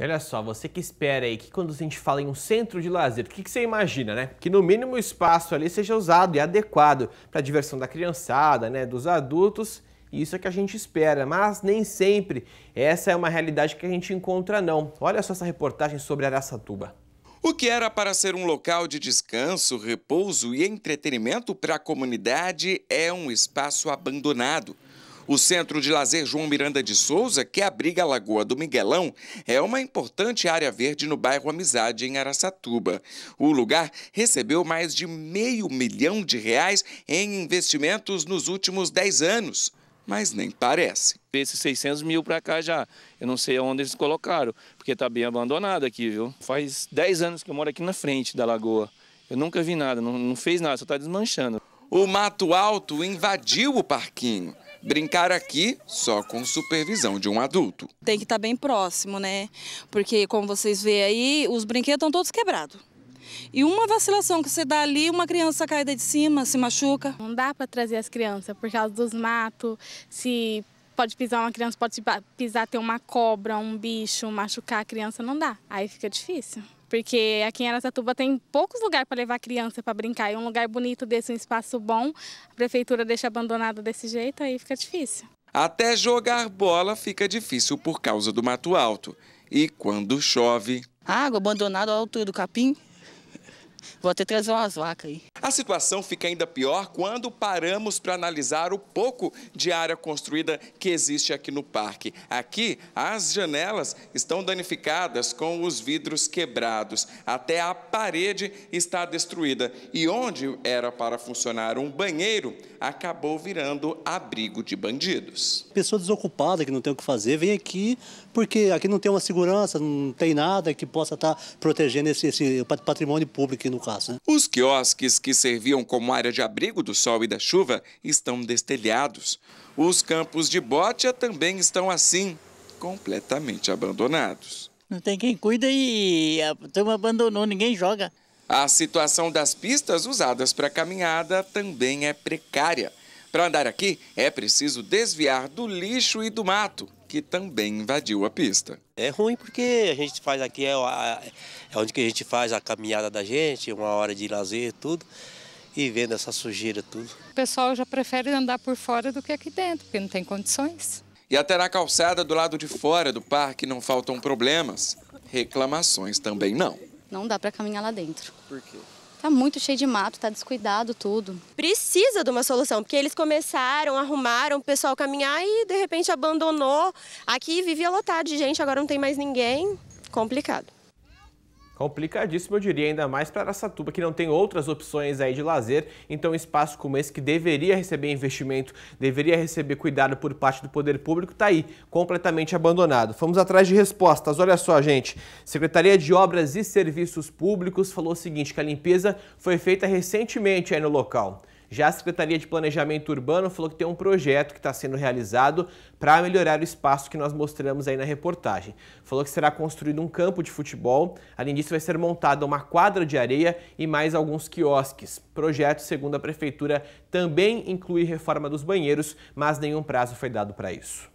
E olha só, você que espera aí que quando a gente fala em um centro de lazer, o que, que você imagina, né? Que no mínimo o espaço ali seja usado e adequado para a diversão da criançada, né, dos adultos. Isso é que a gente espera, mas nem sempre essa é uma realidade que a gente encontra não. Olha só essa reportagem sobre Araçatuba. O que era para ser um local de descanso, repouso e entretenimento para a comunidade é um espaço abandonado. O Centro de Lazer João Miranda de Souza, que abriga a Lagoa do Miguelão, é uma importante área verde no bairro Amizade, em Araçatuba. O lugar recebeu mais de meio milhão de reais em investimentos nos últimos 10 anos mas nem parece. Esses 600 mil para cá já, eu não sei onde eles colocaram, porque está bem abandonado aqui, viu? Faz 10 anos que eu moro aqui na frente da lagoa. Eu nunca vi nada, não, não fez nada, só está desmanchando. O Mato Alto invadiu o parquinho. Brincar aqui só com supervisão de um adulto. Tem que estar tá bem próximo, né? Porque, como vocês vê aí, os brinquedos estão todos quebrados. E uma vacilação que você dá ali, uma criança cai de cima, se machuca. Não dá para trazer as crianças por causa dos matos, se pode pisar uma criança, pode pisar ter uma cobra, um bicho, machucar a criança, não dá. Aí fica difícil porque aqui em Aracatuba tem poucos lugares para levar criança para brincar. E um lugar bonito desse, um espaço bom, a prefeitura deixa abandonado desse jeito, aí fica difícil. Até jogar bola fica difícil por causa do mato alto. E quando chove. A água abandonada à altura do capim, Vou até trazer umas vacas aí. A situação fica ainda pior quando paramos para analisar o pouco de área construída que existe aqui no parque. Aqui, as janelas estão danificadas com os vidros quebrados. Até a parede está destruída. E onde era para funcionar um banheiro, acabou virando abrigo de bandidos. Pessoa desocupada que não tem o que fazer vem aqui porque aqui não tem uma segurança, não tem nada que possa estar tá protegendo esse, esse patrimônio público no caso. Né? Os quiosques que serviam como área de abrigo do sol e da chuva estão destelhados. Os campos de bótia também estão assim, completamente abandonados. Não tem quem cuida e a turma abandonou, ninguém joga. A situação das pistas usadas para caminhada também é precária. Para andar aqui, é preciso desviar do lixo e do mato que também invadiu a pista. É ruim porque a gente faz aqui, é, é onde que a gente faz a caminhada da gente, uma hora de lazer, tudo e vendo essa sujeira tudo. O pessoal já prefere andar por fora do que aqui dentro, porque não tem condições. E até na calçada do lado de fora do parque não faltam problemas. Reclamações também não. Não dá para caminhar lá dentro. Por quê? Tá muito cheio de mato, tá descuidado tudo. Precisa de uma solução, porque eles começaram, arrumaram o pessoal caminhar e de repente abandonou. Aqui vivia lotado de gente, agora não tem mais ninguém. Complicado. Complicadíssimo, eu diria, ainda mais para Aracatuba, que não tem outras opções aí de lazer. Então, um espaço como esse, que deveria receber investimento, deveria receber cuidado por parte do poder público, está aí, completamente abandonado. Fomos atrás de respostas. Olha só, gente. Secretaria de Obras e Serviços Públicos falou o seguinte, que a limpeza foi feita recentemente aí no local. Já a Secretaria de Planejamento Urbano falou que tem um projeto que está sendo realizado para melhorar o espaço que nós mostramos aí na reportagem. Falou que será construído um campo de futebol, além disso vai ser montada uma quadra de areia e mais alguns quiosques. Projeto, segundo a prefeitura, também inclui reforma dos banheiros, mas nenhum prazo foi dado para isso.